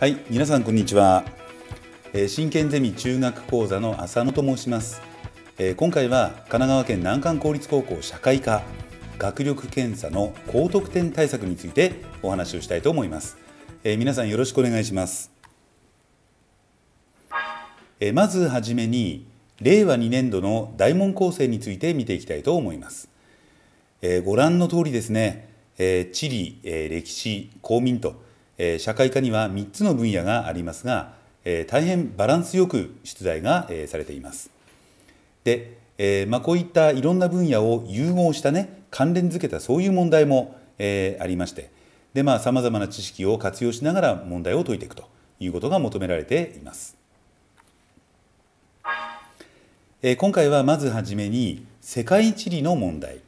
はい皆さんこんにちは、えー、真剣ゼミ中学講座の浅野と申します、えー、今回は神奈川県南関公立高校社会科学力検査の高得点対策についてお話をしたいと思います、えー、皆さんよろしくお願いします、えまずはじめに令和2年度の大門構成について見ていきたいと思います、えご覧の通りですね、え地理、え歴史公民とえ社会科には3つの分野がありますが、え大変バランスよく出題が、えされています。で、えまあ、こういったいろんな分野を融合したね関連づけたそういう問題も、えありましてでまあさまざまな知識を活用しながら問題を解いていくということが求められています。え今回はまずはじめに世界地理の問題、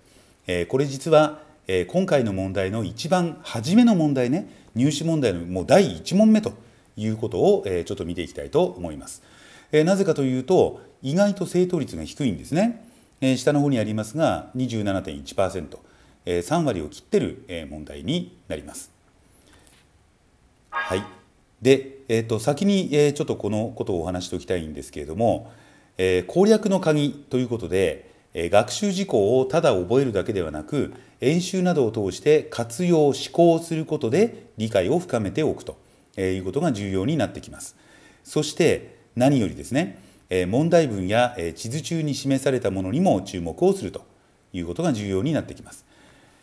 えこれ実はえー、今回の問題の一番初めの問題ね入試問題のもう第1問目ということを、えー、ちょっと見ていきたいと思います、えー、なぜかというと意外と正答率が低いんですね、え下の方にありますが27.1%、え3割を切ってる、え問題になりますはいで、えー、と先に、えちょっとこのことをお話しておきたいんですけれども、え攻略の鍵ということで学習事項をただ覚えるだけではなく演習などを通して活用思考することで理解を深めておくということが重要になってきますそして何よりですね問題文や地図中に示されたものにも注目をするということが重要になってきます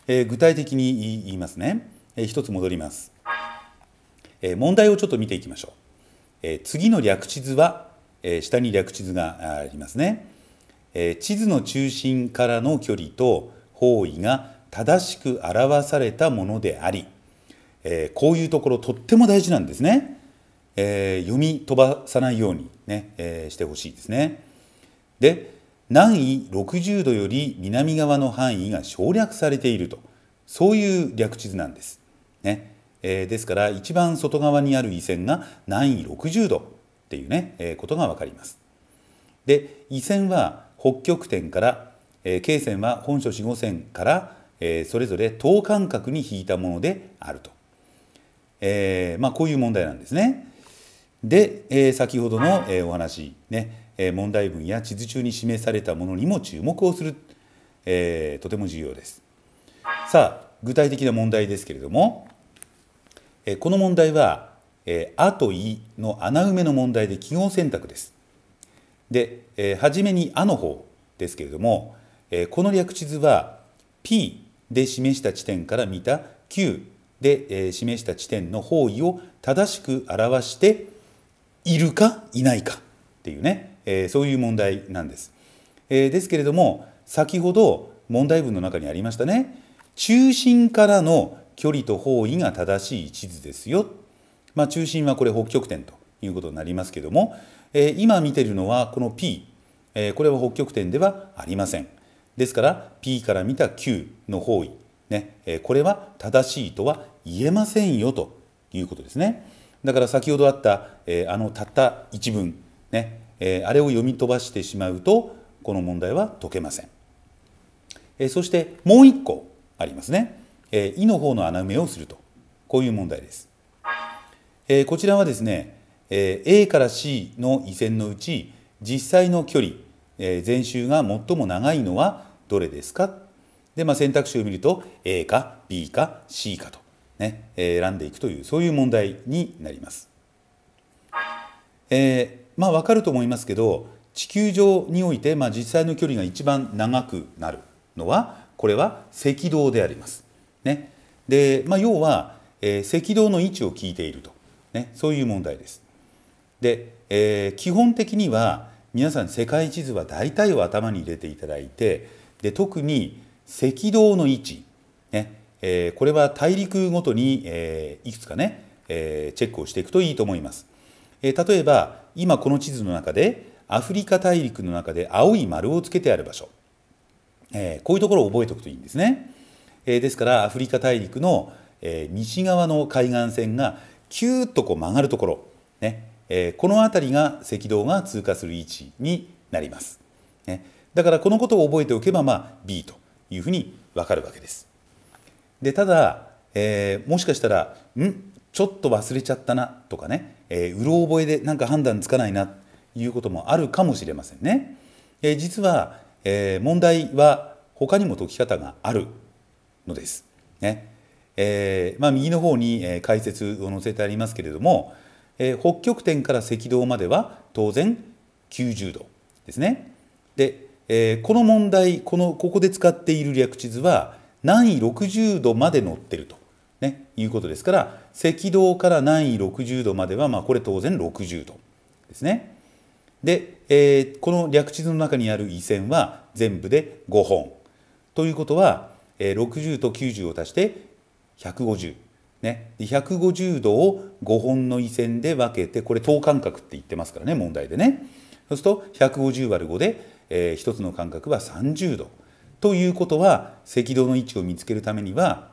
具体的に言いますね一つ戻ります問題をちょっと見ていきましょう次の略地図は下に略地図がありますね地図の中心からの距離と方位が正しく表されたものであり、こういうところとっても大事なんですね、読み飛ばさないようにね、してほしいですねで南緯60度より南側の範囲が省略されているとそういう略地図なんです、ねですから一番外側にある緯線が南緯60度っていうね、ことが分かりますで緯線は北極点から、えー、経線は本書四五線から、えー、それぞれ等間隔に引いたものであると、えーまあ、こういう問題なんですね。で、えー、先ほどの、えー、お話、ねえー、問題文や地図中に示されたものにも注目をする、えー、とても重要です。さあ具体的な問題ですけれども、えー、この問題は「あ、えー」と「い」の穴埋めの問題で記号選択です。で、えー、初めに「あ」の方ですけれども、えー、この略地図は P で示した地点から見た Q で、えー、示した地点の方位を正しく表しているかいないかっていうね、えー、そういう問題なんです。えー、ですけれども先ほど問題文の中にありましたね中心からの距離と方位が正しい地図ですよ。まあ、中心はこれ北極点ということになりますけれども、えー、今見てるのはこの P、えー、これは北極点ではありません。ですから P から見た Q の方位、ねえー、これは正しいとは言えませんよということですね。だから先ほどあった、えー、あのたった一文、ねえー、あれを読み飛ばしてしまうとこの問題は解けません。えー、そしてもう一個ありますね。えー、イの方の穴埋めをするとこういう問題です。えー、こちらはですねえ A から C の緯線のうち実際の距離、え全周が最も長いのはどれですかで、まあ、選択肢を見ると A か B か C かと、ねえ選んでいくというそういう問題になります。えー、まあ分かると思いますけど地球上において、まあ、実際の距離が一番長くなるのはこれは赤道であります。ねでまあ、要は、えー、赤道の位置を聞いていると、ね、そういう問題です。で、えー、基本的には皆さん世界地図は大体を頭に入れていただいてで特に赤道の位置、ねえー、これは大陸ごとに、えー、いくつかね、えー、チェックをしていくといいと思います。えー、例えば今この地図の中でアフリカ大陸の中で青い丸をつけてある場所、えー、こういうところを覚えておくといいんですね。えー、ですからアフリカ大陸の、えー、西側の海岸線がキューッとこう曲がるところ、ねえー、この辺りが赤道が通過する位置になります。ね、だからこのことを覚えておけば、まあ、B というふうに分かるわけです。でただ、えー、もしかしたら「んちょっと忘れちゃったな」とかね、えー、うろ覚えでなんか判断つかないなということもあるかもしれませんね。えー、実は、えー、問題は他にも解き方があるのです。ねえーまあ、右の方に解説を載せてありますけれども、北極点から赤道までは当然90度ですね。で、この問題このここで使っている略地図は南緯60度まで乗ってると、ね、いうことですから赤道から南緯60度までは、まあ、これ当然60度ですね。で、この略地図の中にある緯線は全部で5本。ということは、60と90を足して150。ね、150度を5本の位線で分けてこれ等間隔って言ってますからね問題でねそうすると150割る5で、えー、1つの間隔は30度ということは赤道の位置を見つけるためには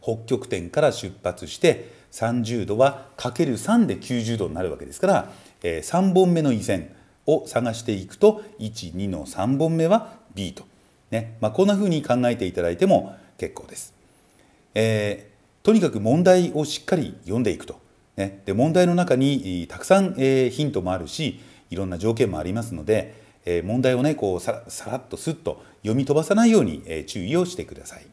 北極点から出発して30度はかける3で90度になるわけですから、えー、3本目の位線を探していくと12の3本目は B と、ねまあ、こんなふうに考えていただいても結構です。えーとにかく問題をしっかり読んでいくと。ね、で問題の中にたくさん、えー、ヒントもあるしいろんな条件もありますので、えー、問題をねこうささらっとすっと読み飛ばさないように、えー、注意をしてください。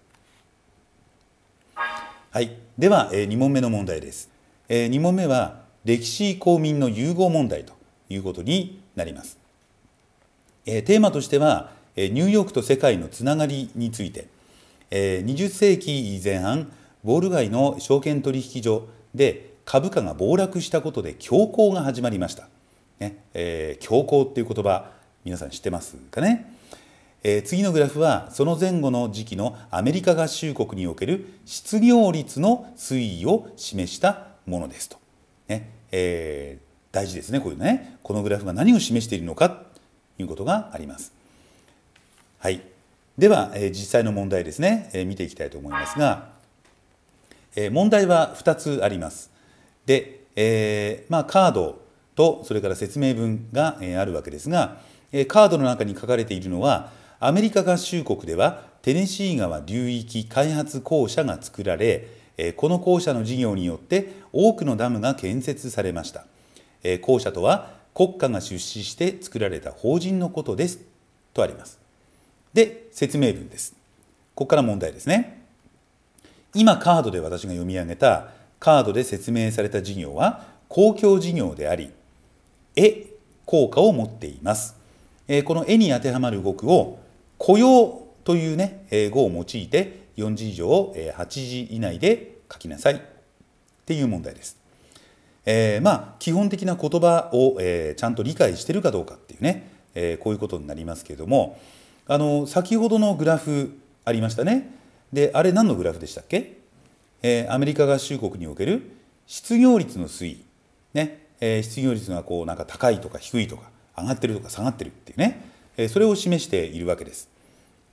はい、では、えー、2問目の問題です。えー、2問目は歴史公民の融合問題ということになります。えー、テーマとしては、えニューヨークと世界のつながりについて、え20世紀前半ウォール街の証券取引所で株価が暴落したことで恐慌が始まりました。ねえー、恐慌っていう言葉皆さん知ってますかね、えー、次のグラフはその前後の時期のアメリカ合衆国における失業率の推移を示したものですと。ねえー、大事ですねこういうねこのグラフが何を示しているのかということがあります。はい、では、えー、実際の問題ですね、えー、見ていきたいと思いますが。え問題は2つあります。で、えー、まあ、カードとそれから説明文が、えあるわけですが、えカードの中に書かれているのはアメリカ合衆国ではテネシー川流域開発公社が作られ、えこの公社の事業によって多くのダムが建設されました。え公社とは国家が出資して作られた法人のことですとあります。で説明文です。ここから問題ですね。今カードで私が読み上げたカードで説明された事業は公共事業であり絵効果を持っています、えこの絵に当てはまる語句を雇用というね、え語を用いて4字以上を8字以内で書きなさいっていう問題です、えー、まあ基本的な言葉を、えちゃんと理解してるかどうかっていうね、えこういうことになりますけれどもあの先ほどのグラフありましたねであれ何のグラフでしたっけ、えー、アメリカ合衆国における失業率の推移、ねえー、失業率がこうなんか高いとか低いとか上がってるとか下がってるっていうね、えー、それを示しているわけです。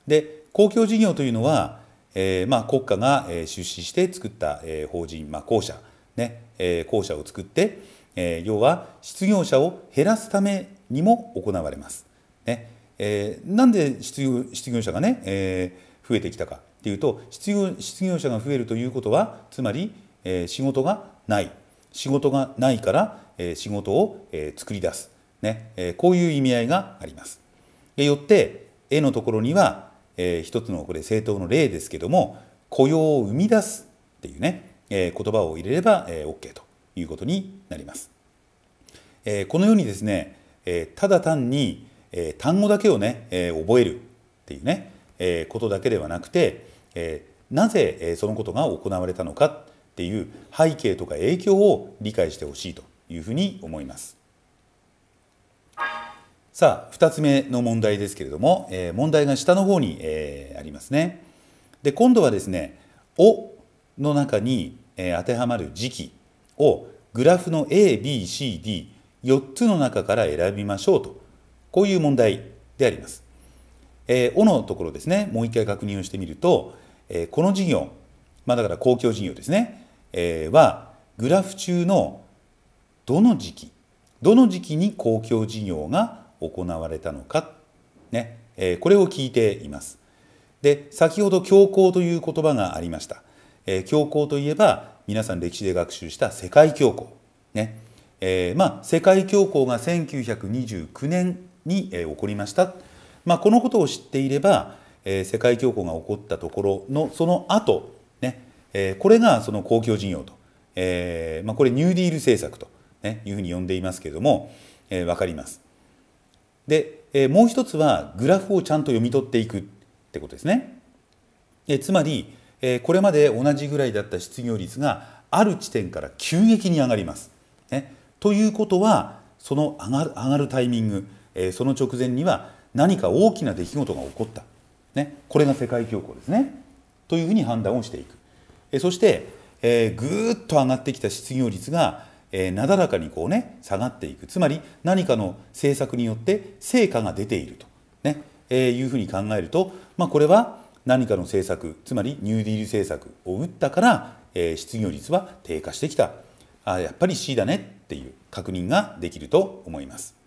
で公共事業というのは、えーまあ、国家が出資して作った、え法人、まあ、公社、ねえー、公社を作って、えー、要は失業者を減らすためにも行われます。ねえー、なんで失業失業者がね、えー、増えてきたかっていうと失業失業者が増えるということはつまり、えー、仕事がない仕事がないから、えー、仕事を、えー、作り出す、ねえー、こういう意味合いがあります。よって絵のところには、えー、一つのこれ政党の例ですけども雇用を生み出すっていうね、えー、言葉を入れれば、えー、OK ということになります。えー、このようにですね、えー、ただ単に、えー、単語だけをね、えー、覚えるっていうね、えー、ことだけではなくて、えー、なぜ、えそのことが行われたのかっていう背景とか影響を理解してほしいというふうに思います。さあ2つ目の問題ですけれども、えー、問題が下の方に、えー、ありますね。で今度はですね「お」の中に、えー、当てはまる時期をグラフの ABCD4 つの中から選びましょうとこういう問題であります。えー、おのところですね、もう一回確認をしてみると、えー、この事業、まあ、だから公共事業ですね、えー、は、グラフ中のどの時期、どの時期に公共事業が行われたのか、ねえー、これを聞いています。で、先ほど、教皇という言葉がありました。えー、教皇といえば、皆さん歴史で学習した世界恐慌。ねえーまあ、世界恐慌が1929年に、えー、起こりました。まあ、このことを知っていれば、えー、世界恐慌が起こったところのその後、ねえー、これがその公共事業と、えーまあ、これニューディール政策と、ね、いうふうに呼んでいますけれども、えー、分かります。で、えー、もう一つはグラフをちゃんと読み取っていくってことですね。えー、つまり、えー、これまで同じぐらいだった失業率がある地点から急激に上がります。ね、ということはその上がる上がるタイミング、えー、その直前には何か大きな出来事が起こった、ね、これが世界恐慌ですねというふうに判断をしていく、えそして、えー、ぐーっと上がってきた失業率が、えー、なだらかにこうね下がっていくつまり何かの政策によって成果が出ていると、ねえー、いうふうに考えると、まあ、これは何かの政策つまりニューディール政策を打ったから、えー、失業率は低下してきたあやっぱり C だねっていう確認ができると思います。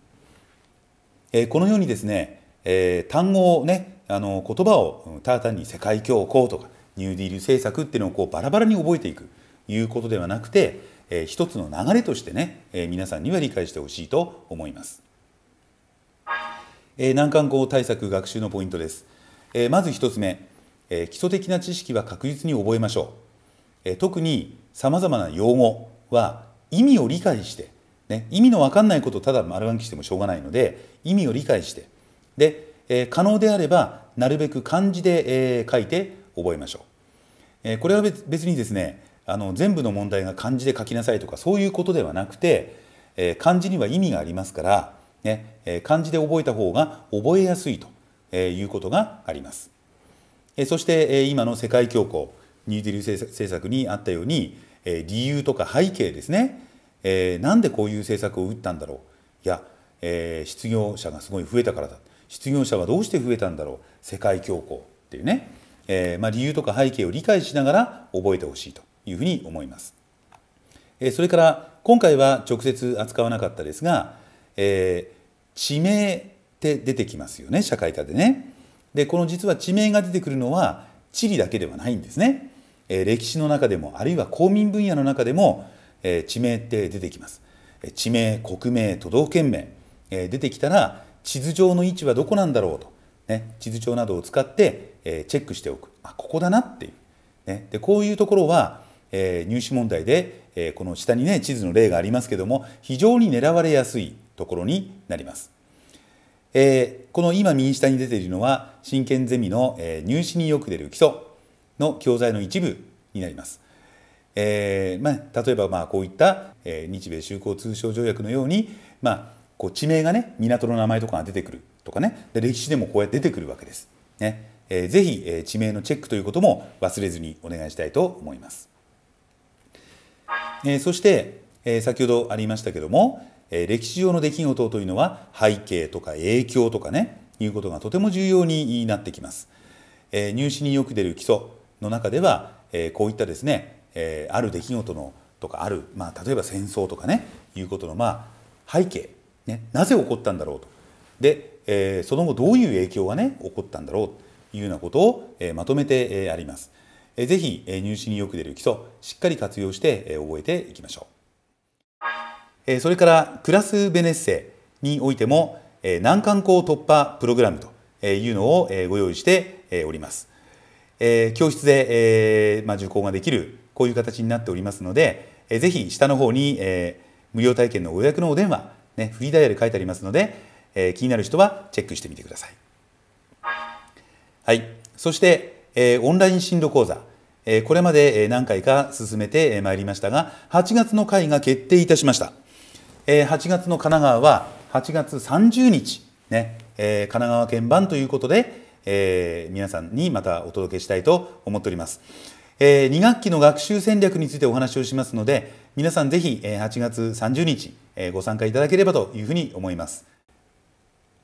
えこのようにですね、え単語をねあの言葉をただ単に世界恐慌とかニューディール政策っていうのをこうバラバラに覚えていくいうことではなくて、えー、一つの流れとしてね、え皆さんには理解してほしいと思います。え難関校対策学習のポイントです。えまず1つ目、え基礎的な知識は確実に覚えましょう。え特にさまざまな用語は意味を理解してね、意味の分かんないことをただ丸暗記してもしょうがないので意味を理解してで、えー、可能であればなるべく漢字で、えー、書いて覚えましょう、えー、これは別にですねあの全部の問題が漢字で書きなさいとかそういうことではなくて、えー、漢字には意味がありますから、ねえー、漢字で覚えた方が覚えやすいと、えー、いうことがあります、えー、そして、えー、今の世界恐慌ニューディール政策にあったように、えー、理由とか背景ですねえー、なんでこういう政策を打ったんだろういや、えー、失業者がすごい増えたからだ失業者はどうして増えたんだろう世界恐慌っていうね、えー、まあ、理由とか背景を理解しながら覚えてほしいというふうに思います、えそれから今回は直接扱わなかったですが、え地名って出てきますよね社会科でねでこの実は地名が出てくるのは地理だけではないんですね、え歴史の中でもあるいは公民分野の中でもえ地名って出てきます。地名、国名、都道府県名、え出てきたら、地図上の位置はどこなんだろうと、ね、地図帳などを使って、えチェックしておく。あ、ここだなっていう。ね、でこういうところは、えー、入試問題で、えー、この下にね、地図の例がありますけども、非常に狙われやすいところになります。えー、この今右下に出ているのは、真剣ゼミの、えー、入試によく出る基礎の教材の一部になります。えー、まあ、例えばまあこういった、えー、日米修好通商条約のように、まあ、こう地名がね港の名前とかが出てくるとかねで歴史でもこうやって出てくるわけです。ねえー、ぜひ、えー、地名のチェックということも忘れずにお願いしたいと思います。えー、そして、えー、先ほどありましたけども、えー、歴史上の出来事というのは背景とか影響とかねいうことがとても重要になってきます。えー、入試によく出る基礎の中では、えー、こういったですねえー、ある出来事のとかある、まあ、例えば戦争とかねいうことの、まあ、背景、ね、なぜ起こったんだろうとで、えー、その後どういう影響がね起こったんだろうというようなことを、えー、まとめて、えー、あります。えぜひ、え入試によく出る基礎しっかり活用して、え覚えていきましょう。えそれからクラスベネッセにおいても、え難関校突破プログラムというのを、えご用意して、えおります。え教室で、えまあ、受講ができるこういう形になっておりますので、えー、ぜひ下の方に、えー、無料体験のご予約のお電話、ね、フリーダイヤル書いてありますので、えー、気になる人はチェックしてみてください。はい、そして、えー、オンライン進路講座、えー、これまで何回か進めてまいりましたが、8月の会が決定いたしました。えー、8月の神奈川は8月30日、ねえー、神奈川県版ということで、えー、皆さんにまたお届けしたいと思っております。えー、2学期の学習戦略についてお話をしますので皆さんぜひ8月30日ご参加いただければというふうに思います。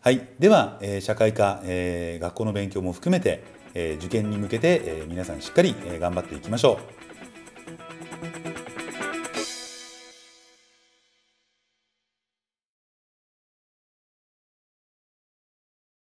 はい、では、えー、社会科、えー、学校の勉強も含めて、えー、受験に向けて、え皆さんしっかり、え頑張っていきましょう。